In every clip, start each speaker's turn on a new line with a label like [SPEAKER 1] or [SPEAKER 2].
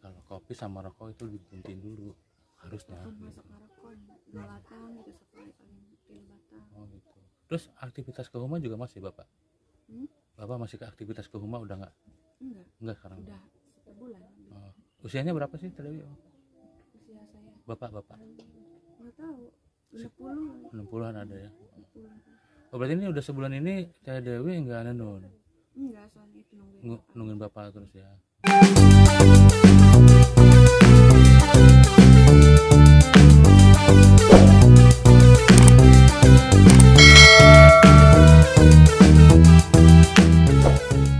[SPEAKER 1] kalau kopi sama rokok itu dibuntin dulu harusnya masuk rokok dua gitu sekali oh gitu terus aktivitas ke rumah juga masih bapak hmm? bapak masih ke aktivitas ke rumah udah nggak enggak enggak sekarang udah sebulan oh. usianya berapa sih terlebih usia saya bapak bapak nggak tahu 60 60-an ada ya 60. oh berarti ini udah sebulan ini saya Dewi nggak ada nun enggak soalnya itu nungguin nungguin bapak terus ya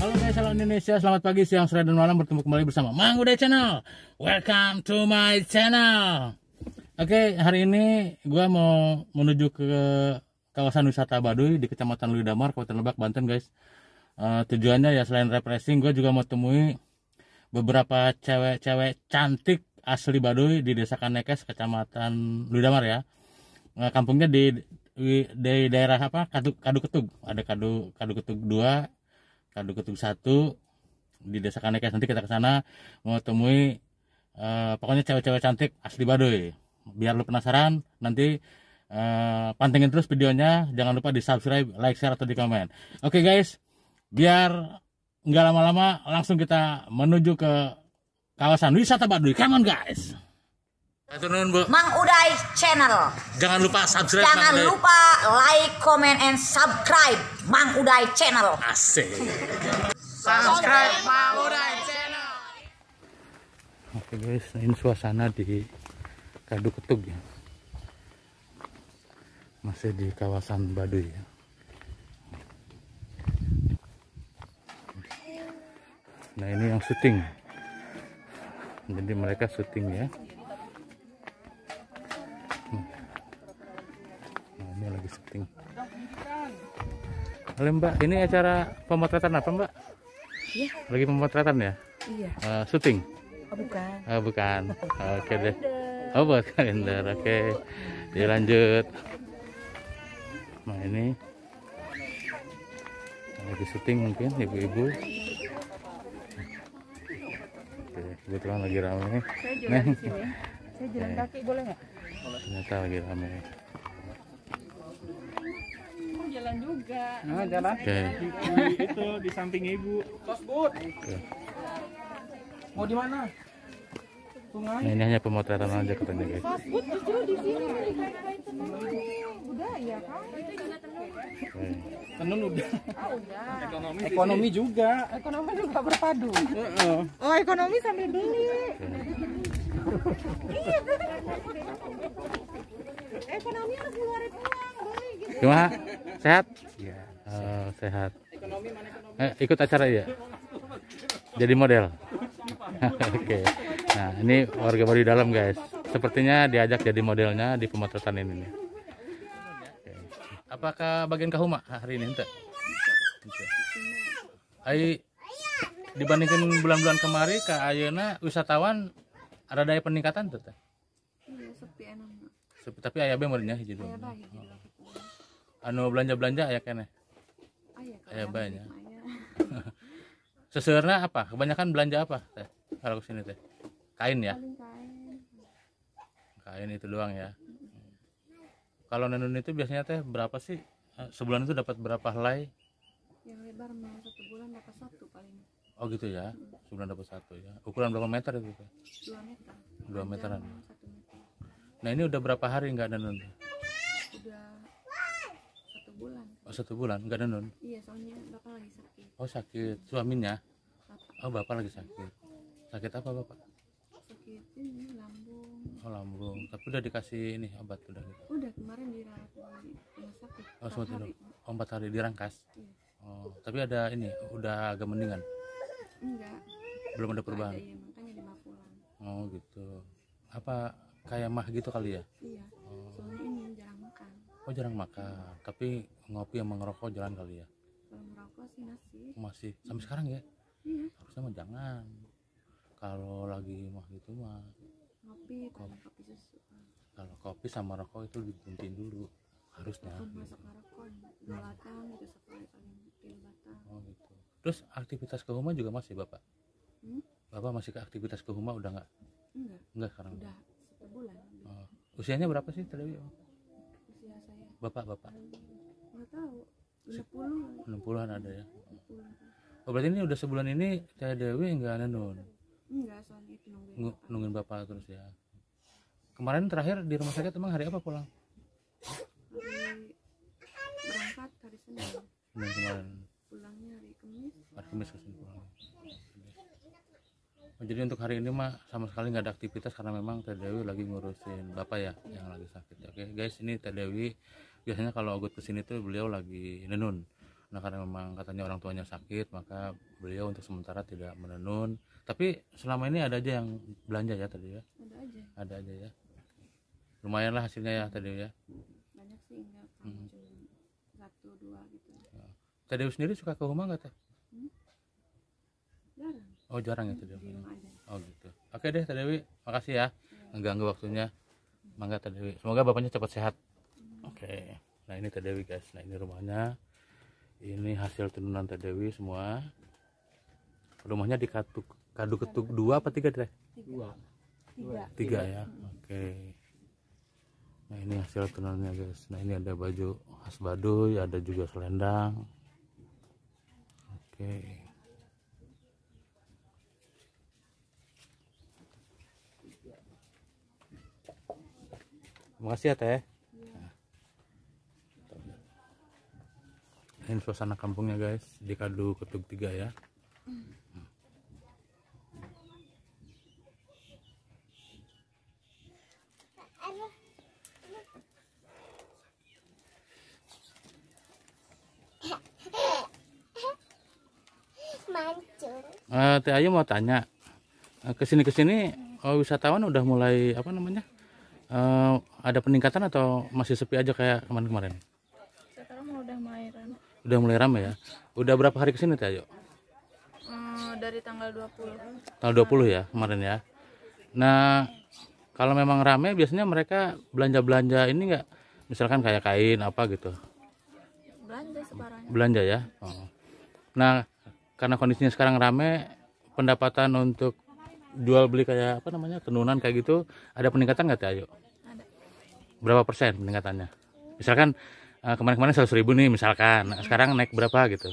[SPEAKER 1] Halo guys, halo Indonesia, selamat pagi, siang, sore, dan malam bertemu kembali bersama Mang Uday Channel Welcome to my channel Oke, hari ini gue mau menuju ke kawasan wisata Baduy di Kecamatan Luidamar, Kabupaten Lebak, Banten guys uh, Tujuannya ya selain refreshing, gue juga mau temui beberapa cewek-cewek cantik asli Baduy di Desa Kanekes, Kecamatan Luidamar ya. Eh, kampungnya di dari daerah apa kadu kadu ketuk ada kadu kadu ketuk dua kadu ketuk satu di desa Kanekes nanti kita ke sana mau temui uh, pokoknya cewek-cewek cantik asli Baduy biar lu penasaran nanti uh, pantengin terus videonya jangan lupa di subscribe like share atau di komen oke okay, guys biar nggak lama-lama langsung kita menuju ke kawasan wisata Baduy come guys Atunun, ya, Bu. Mang Uday Channel. Jangan lupa subscribe. Jangan Mang lupa like, comment, and subscribe Mang Uday Channel. Asik. subscribe Mang Uday Channel. Oke guys, ini suasana di Kadu Ketug ya. Masih di kawasan Baduy ya. Nah ini yang syuting. Jadi mereka syuting ya. disetting. Halo Mbak, ini acara pemotretan apa Mbak? Iya. Lagi pemotretan ya? Iya. Uh, syuting? Oh, bukan. Uh, bukan. Oke okay, deh. Oh buat kalender, oke. Okay. Iya, Dilanjut. Nah ini lagi syuting mungkin ibu-ibu. Oke. Kebetulan lagi ramai. Saya jalan Neng. di sini. Saya jalan kaki boleh nggak? Ternyata lagi ramai jalan juga. Nah, jalan. Oke. Okay. itu di samping ibu. Kosbud. Mau di mana? Sungai. Nah, ini hanya pemotretan aja katanya guys. Kosbud justru di sini di kait budaya kan. Itu juga tenun. Tenun udah. Oh, udah. Ekonomi, ekonomi juga. Ekonomi juga berpadu. Uh -uh. Oh, ekonomi sambil beli. Okay. Iya. ekonomi harus keluar keluar. Gimana? Sehat? Iya. Oh, sehat. Eh, ikut acara ya? Jadi model. Oke. okay. Nah, ini warga baru di dalam, guys. Sepertinya diajak jadi modelnya di pemotretan ini Okay. Apakah bagian kahuma hari ini ente? Ai dibandingkan bulan-bulan kemarin ke Ayana wisatawan ada daya peningkatan tuh iya, tapi ayah bae hijau anu belanja-belanja ya kene ya oh, iya, iya, banyak iya. seseurna apa kebanyakan belanja apa teh kalau kesini teh kain ya kain itu doang ya kalau nenun itu biasanya teh berapa sih eh, sebulan itu dapat berapa helai yang lebar mah satu bulan dapat satu paling oh gitu ya sebulan dapat satu ya ukuran berapa meter itu dua meter dua meteran nah ini udah berapa hari nggak nenun Oh satu bulan, nggak nenun? Iya, soalnya bapak lagi sakit. Oh sakit, suaminya? Oh bapak lagi sakit. Sakit apa bapak? Sakit ini lambung. Oh lambung, tapi udah dikasih ini obat udah gitu? Udah kemarin dirawat di rumah sakit. Oh sempat hari. Oh, empat hari dirangkas? Iya. Oh tapi ada ini, udah agak mendingan? Enggak. Belum ada perubahan? Ada, iya, makanya dibawa pulang. Oh gitu. Apa kayak mah gitu kali ya? Iya oh jarang makan tapi ngopi sama ngerokok jalan kali ya kalau ngerokok sih masih masih sampai sekarang ya iya harusnya mah jangan kalau lagi mah gitu mah ngopi kopi, kopi susu kalau kopi sama rokok itu digunting dulu
[SPEAKER 2] harusnya masuk
[SPEAKER 1] rokok dua batang gitu sekali paling tiga batang oh gitu terus aktivitas ke rumah juga masih bapak hmm? bapak masih ke aktivitas ke rumah udah nggak enggak enggak sekarang udah sebulan oh. usianya berapa sih terlebih? bapak-bapak? Nggak tahu. 60 60-an ada ya. Oh, berarti ini udah sebulan ini Teh Dewi enggak nun. Enggak, soalnya itu nungguin. Bapak. Nungguin bapak terus ya. Kemarin terakhir di rumah sakit emang hari apa pulang? Hari berangkat hari Senin. Senin kemarin. Pulangnya hari Kamis. Hari Kamis kesini pulang. Oh, jadi untuk hari ini mah sama sekali nggak ada aktivitas karena memang Teh Dewi lagi ngurusin bapak ya, yang lagi sakit. Ya. Oke guys, ini Teh Dewi biasanya kalau Ogut kesini tuh beliau lagi nenun nah karena memang katanya orang tuanya sakit maka beliau untuk sementara tidak menenun tapi selama ini ada aja yang belanja ya tadi ya ada aja ada aja ya lumayan lah hasilnya ya tadi ya banyak sih enggak hmm. satu dua gitu ya. tadi sendiri suka ke rumah nggak teh hmm? jarang oh jarang ya tadi oh gitu oke deh tadi makasih ya ya. ganggu waktunya mangga tadi semoga bapaknya cepat sehat oke nah ini Dewi guys nah ini rumahnya ini hasil tenunan Teh Dewi semua rumahnya di katu kadu ketuk dua apa tiga deh? dua tiga, tiga ya oke nah ini hasil tenunnya guys nah ini ada baju khas baduy ada juga selendang oke okay. Terima kasih ya Teh. ini suasana kampungnya guys di kadu ketuk tiga ya Uh, Teh Ayu mau tanya, uh, eh, ke sini uh, eh, wisatawan udah mulai apa namanya? Uh, ada peningkatan atau masih sepi aja kayak kemarin-kemarin? Sekarang udah mulai Udah mulai ramai ya. Udah berapa hari kesini sini, Ayo? Eh, dari tanggal 20. Tanggal 20 ya kemarin ya. Nah, kalau memang rame biasanya mereka belanja-belanja ini enggak misalkan kayak kain apa gitu. Belanja sebarangnya. Belanja ya. Oh. Nah, karena kondisinya sekarang rame pendapatan untuk jual beli kayak apa namanya tenunan kayak gitu ada peningkatan nggak teh Ayu? Ada. Berapa persen peningkatannya? Misalkan Eh, kemarin-kemarin seratus ribu nih misalkan hmm. sekarang naik berapa gitu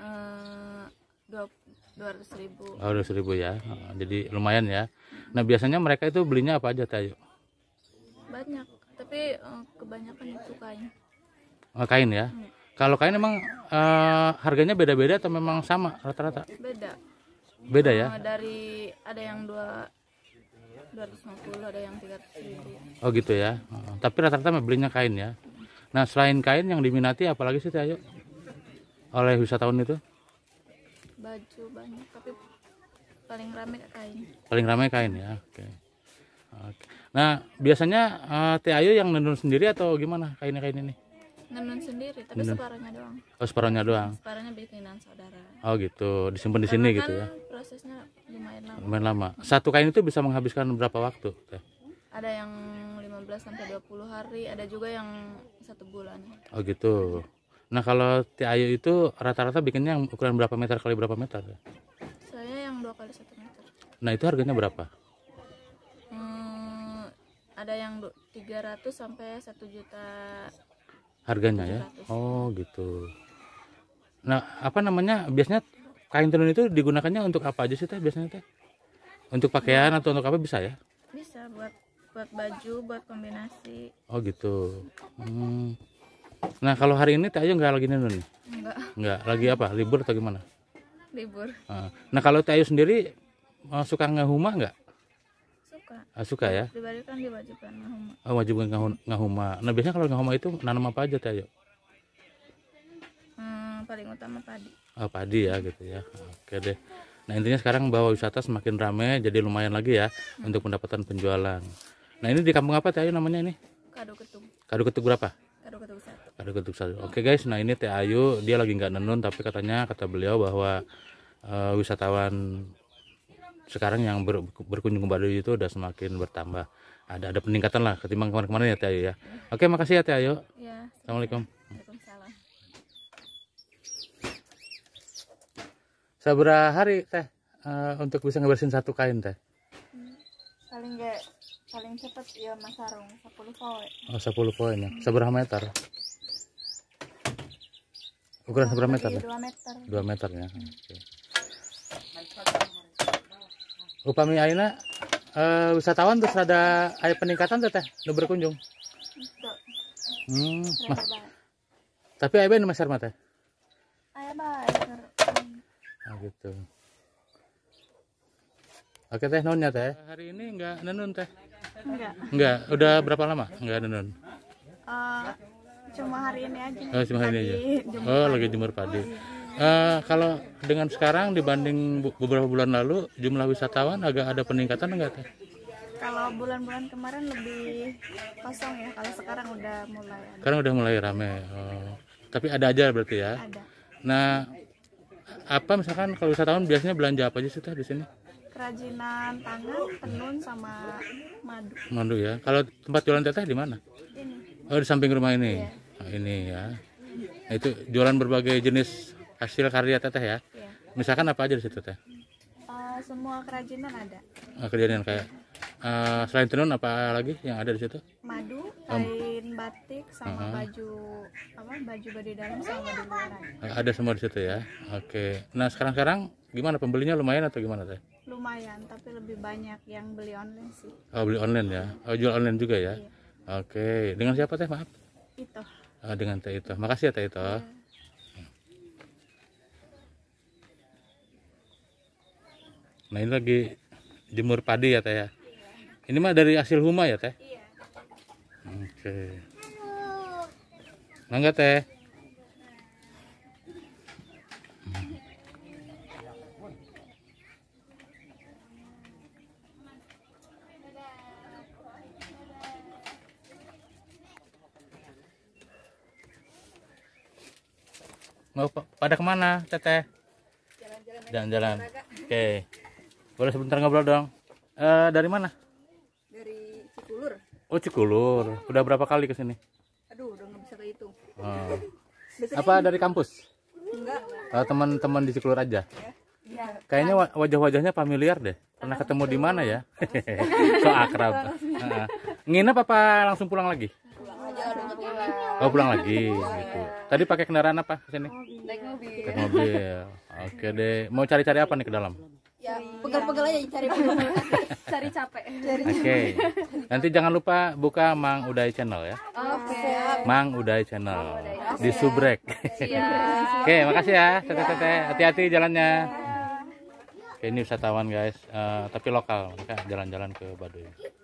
[SPEAKER 1] eh, dua ratus ribu oh, dua oh, ribu ya eh, jadi lumayan ya nah biasanya mereka itu belinya apa aja tayo banyak tapi kebanyakan itu kain oh, kain ya hmm. kalau kain emang uh, harganya beda-beda atau memang sama rata-rata beda beda ya dari ada yang dua 250 ada yang 300 ribu. Oh gitu ya. Tapi rata-rata belinya kain ya. Nah selain kain yang diminati apalagi sih Teh Oleh wisatawan itu? Baju banyak tapi paling ramai kain. Paling ramai kain ya. Oke. Oke. Nah biasanya uh, Teh yang nenun sendiri atau gimana kainnya kain ini? Nenun sendiri tapi nenun. separohnya doang. Oh separohnya doang. Separohnya bikinan saudara. Oh gitu disimpan di sini kan gitu ya. Kan prosesnya lumayan lama. Lumayan lama. Satu kain itu bisa menghabiskan berapa waktu? Ada yang 15 sampai 20 hari, ada juga yang satu bulan. Oh gitu. Nah, kalau Ti Ayu itu rata-rata bikinnya yang ukuran berapa meter kali berapa meter? Saya yang dua kali satu meter. Nah, itu harganya berapa? Hmm, ada yang 300 sampai 1 juta harganya 700. ya. Oh, gitu. Nah, apa namanya? Biasanya kain tenun itu digunakannya untuk apa aja sih teh biasanya teh? Untuk pakaian atau untuk apa bisa ya? Bisa buat buat baju buat kombinasi oh gitu hmm. nah kalau hari ini Tayo ayu nggak lagi nenun nggak nggak lagi apa libur atau gimana libur ah. nah kalau Tayo sendiri eh, suka ngahuma nggak suka ah, suka ya pribadi kan diwajibkan ngahuma oh wajib ngahuma nah biasanya kalau ngahuma itu nanam apa aja teh ayu hmm, paling utama padi oh, padi ya gitu ya oke deh Nah intinya sekarang bawa wisata semakin ramai jadi lumayan lagi ya hmm. untuk pendapatan penjualan. Nah ini di kampung apa teh Ayu namanya ini? Kado Ketung. Kado Ketung berapa? Kado Ketung satu. Kado Ketung satu. Oke guys, nah ini teh Ayu dia lagi nggak nenun tapi katanya kata beliau bahwa uh, wisatawan sekarang yang ber, berkunjung ke Baduy itu udah semakin bertambah. Ada ada peningkatan lah ketimbang kemarin-kemarin ya teh Ayu ya. Oke makasih ya teh Ayu. Ya, Assalamualaikum. Seberapa hari teh uh, untuk bisa ngebersihin satu kain teh? cepat ya Mas sarung 10 poin. Oh, 10 poin ya. Hmm. Seberapa meter? Ukuran seberapa meter? 2 ya? meter. 2 meter ya. Hmm. Okay. Upami Aina eh, wisatawan terus ada ada peningkatan teh lu berkunjung. Hmm, mah. Tapi ayeuna nu masar teh. Aya bae. Ah oh, gitu. Oke teh nonnya teh. Hari ini enggak nenun teh. Enggak. Enggak. Udah berapa lama? Enggak non Uh, eh, cuma hari ini aja. Oh, cuma hari ini aja. oh, lagi jemur padi. Uh, kalau dengan sekarang dibanding beberapa bulan lalu, jumlah wisatawan agak ada peningkatan enggak? Teh? Kalau bulan-bulan kemarin lebih kosong ya, kalau sekarang udah mulai. Ada. Sekarang udah mulai rame. Oh. Tapi ada aja berarti ya. Ada. Nah, apa misalkan kalau wisatawan biasanya belanja apa aja sih teh di sini? kerajinan tangan, tenun sama madu. Madu ya. Kalau tempat jualan teteh di mana? Ini. Oh, di samping rumah ini. Iya. Nah, ini ya. Nah, itu jualan berbagai jenis hasil karya teteh ya. Iya. Misalkan apa aja di situ teh? Uh, semua kerajinan ada. Oh, kerajinan kayak Eh, selain tenun apa lagi yang ada di situ madu kain batik sama uh -huh. baju apa baju baju dalam sama di luaran eh, ada semua di situ ya oke nah sekarang sekarang gimana pembelinya lumayan atau gimana teh lumayan tapi lebih banyak yang beli online sih oh beli online ya oh jual online juga ya iya. oke dengan siapa teh maaf itu oh, dengan teh itu makasih ya teh itu ya. Nah ini lagi jemur padi ya Teh ya. Ini mah dari hasil huma ya teh? Iya. Oke. Okay. Mangga teh. Mau pada kemana, Teteh? Jalan-jalan. Jalan-jalan. Oke. Boleh sebentar ngobrol dong. Uh, dari mana? Oh Cikulur. Udah berapa kali kesini? Aduh, udah nggak bisa kehitung. Oh. Apa dari kampus? Enggak. Oh, Teman-teman di Cikulur aja. Ya. Kayaknya iya. wajah-wajahnya familiar deh. Pernah ketemu di mana ya? so akrab. Uh, nginep apa langsung pulang lagi? Oh pulang lagi. Gitu. Tadi pakai kendaraan apa kesini? Naik mobil. Naik mobil. Oke deh. Mau cari-cari apa nih ke dalam? ya pegal-pegal aja cari cari capek oke okay. nanti jangan lupa buka Mang Uday channel ya okay. Mang Uday channel okay. di Subrek iya. Iya. oke okay, makasih ya tete hati-hati jalannya iya. okay, ini wisatawan guys uh, tapi lokal mereka jalan-jalan ke Baduy